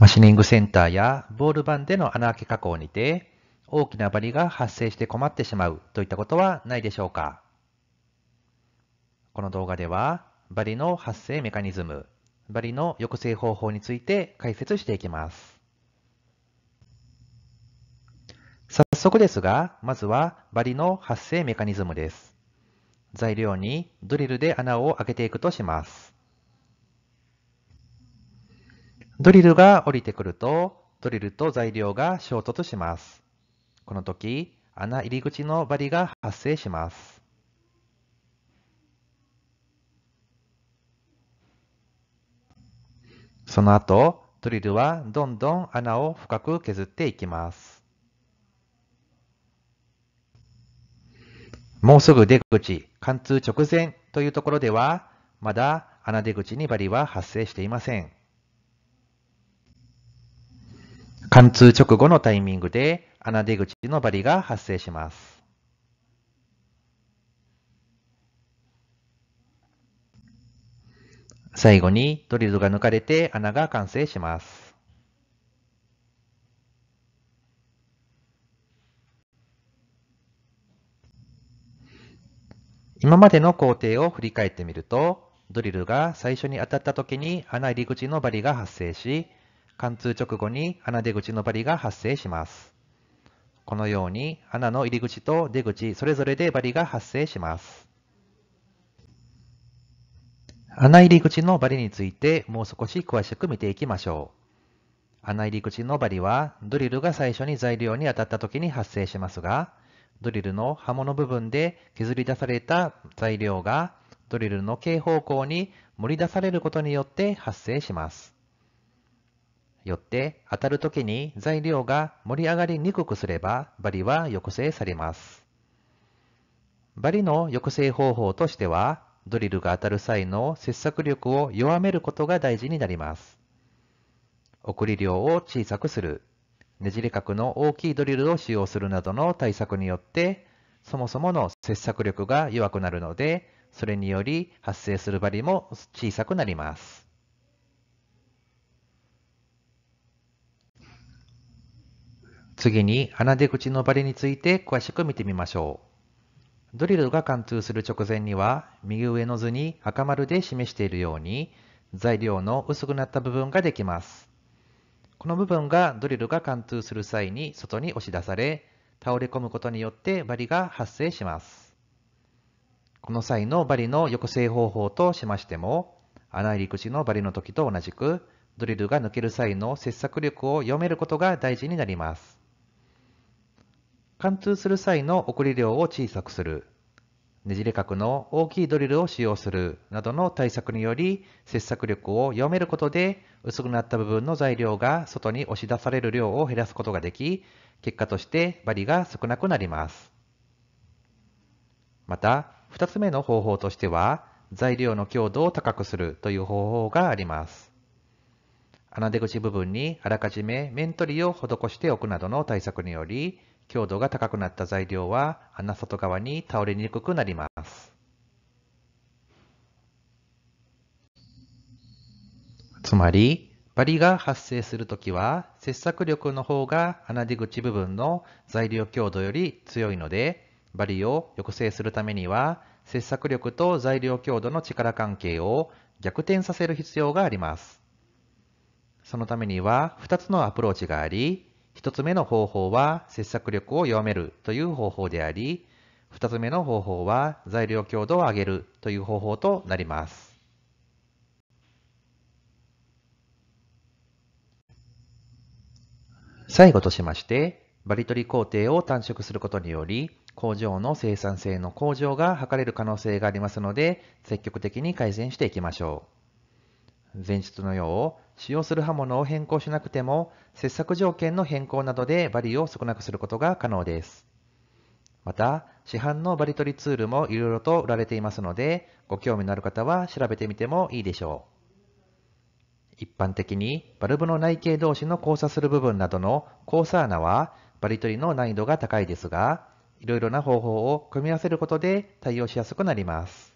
マシニングセンターやボール盤での穴あけ加工にて大きなバリが発生して困ってしまうといったことはないでしょうかこの動画ではバリの発生メカニズム、バリの抑制方法について解説していきます。早速ですが、まずはバリの発生メカニズムです。材料にドリルで穴を開けていくとします。ドリルが降りてくると、ドリルと材料が衝突します。この時、穴入り口のバリが発生します。その後、ドリルはどんどん穴を深く削っていきます。もうすぐ出口、貫通直前というところでは、まだ穴出口にバリは発生していません。貫通直後のタイミングで穴出口のバリが発生します。最後にドリルが抜かれて穴が完成します。今までの工程を振り返ってみると、ドリルが最初に当たった時に穴入り口のバリが発生し、貫通直後に穴出口のバリが発生します。このように穴の入り口と出口それぞれでバリが発生します。穴入り口のバリについてもう少し詳しく見ていきましょう。穴入り口のバリはドリルが最初に材料に当たった時に発生しますが、ドリルの刃物部分で削り出された材料がドリルの径方向に盛り出されることによって発生します。よって当たる時に材料が盛り上がりにくくすればバリは抑制されます。バリの抑制方法としてはドリルが当たる際の切削力を弱めることが大事になります。送り量を小さくする、ねじれ角の大きいドリルを使用するなどの対策によってそもそもの切削力が弱くなるのでそれにより発生するバリも小さくなります。次に穴出口のバリについて詳しく見てみましょう。ドリルが貫通する直前には右上の図に赤丸で示しているように材料の薄くなった部分ができます。この部分がドリルが貫通する際に外に押し出され倒れ込むことによってバリが発生します。この際のバリの抑制方法としましても穴入り口のバリの時と同じくドリルが抜ける際の切削力を読めることが大事になります。貫通する際の送り量を小さくする、ねじれ角の大きいドリルを使用するなどの対策により切削力を弱めることで薄くなった部分の材料が外に押し出される量を減らすことができ結果としてバリが少なくなりますまた2つ目の方法としては材料の強度を高くするという方法があります穴出口部分にあらかじめ面取りを施しておくなどの対策により強度が高くなった材料は穴外側に倒れにくくなります。つまり、バリが発生するときは、切削力の方が穴出口部分の材料強度より強いので、バリを抑制するためには、切削力と材料強度の力関係を逆転させる必要があります。そのためには2つのアプローチがあり、1つ目の方法は切削力を弱めるという方法であり、2つ目の方法は材料強度を上げるという方法となります。最後としまして、バリ取り工程を短縮することにより、工場の生産性の向上が図れる可能性がありますので、積極的に改善していきましょう。前述のよう、使用する刃物を変更しなくても、切削条件の変更などでバリを少なくすることが可能です。また、市販のバリ取りツールもいろいろと売られていますので、ご興味のある方は調べてみてもいいでしょう。一般的に、バルブの内径同士の交差する部分などの交差穴は、バリ取りの難易度が高いですが、いろいろな方法を組み合わせることで対応しやすくなります。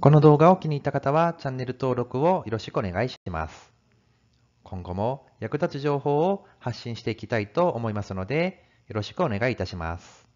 この動画を気に入った方はチャンネル登録をよろしくお願いします。今後も役立つ情報を発信していきたいと思いますので、よろしくお願いいたします。